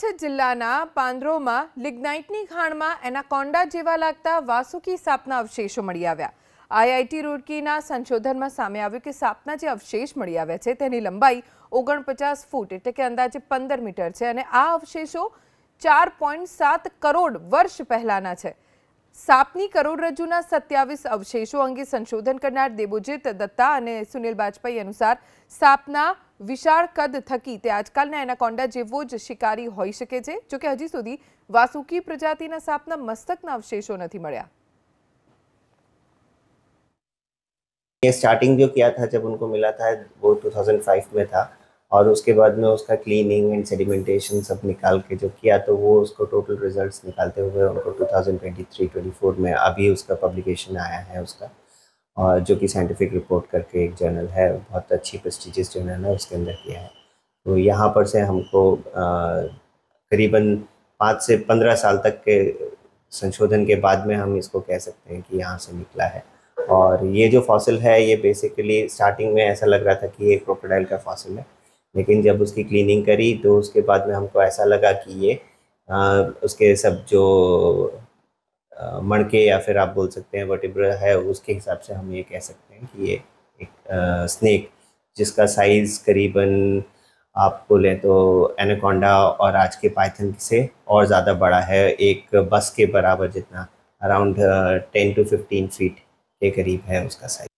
તો જિલ્લાના પાંદરોમાં લિગનાઈટની ખાણમાં એનાકોન્ડા જેવા લાગતા વાસુકી સાપના અવશેષો મળી આવ્યા આઈઆઈટી રોડકીના સંશોધનમાં સામે આવ્યું કે સાપના જે અવશેષ મળી આવ્યા છે તેની લંબાઈ 49 ફૂટ એટલે કે અંદાજે 15 મીટર છે અને આ અવશેષો 4.7 કરોડ વર્ષ પહેલાના છે સાપની કરોડરજ્જુના 27 અવશેષો અંગે સંશોધન કરનાર દેબોજીત દત્તા અને સુનિલ બાજપાઈ અનુસાર સાપના વિશાળ કદ થકી તે આજકાલના એનાકોન્ડા જેવો જ શિકારી હોઈ શકે છે જો કે હજી સુધી વાસુકી પ્રજાતિના સાપના મસ્તકના અવશેષો નથી મળ્યા એ સ્ટાર્ટિંગ જો ક્યાં تھا જ્યારે उनको मिला था वो 2005 મેં થા और उसके बाद में उसका क्लीनिंग एंड सेडिमेंटेशन सब निकाल के जो किया तो वो उसको टोटल रिजल्ट्स निकालते हुए उनको 2023-24 में अभी उसका पब्लिकेशन आया है उसका और जो कि साइंटिफिक रिपोर्ट करके एक जर्नल है बहुत अच्छी प्रस्टिजियस जर्नल है उसके अंदर किया है तो यहाँ पर से हमको करीबन पाँच से पंद्रह साल तक के संशोधन के बाद में हम इसको कह सकते हैं कि यहाँ से निकला है और ये जो फॉसिल है ये बेसिकली स्टार्टिंग में ऐसा लग रहा था कि ये क्रोकोडाइल का फॉसिल है लेकिन जब उसकी क्लीनिंग करी तो उसके बाद में हमको ऐसा लगा कि ये आ, उसके सब जो मणके या फिर आप बोल सकते हैं वटिब्र है उसके हिसाब से हम ये कह सकते हैं कि ये एक आ, स्नेक जिसका साइज़ करीबन आप बोलें तो एनाकोंडा और आज के पाइथन से और ज़्यादा बड़ा है एक बस के बराबर जितना around ten to fifteen feet के करीब है उसका साइज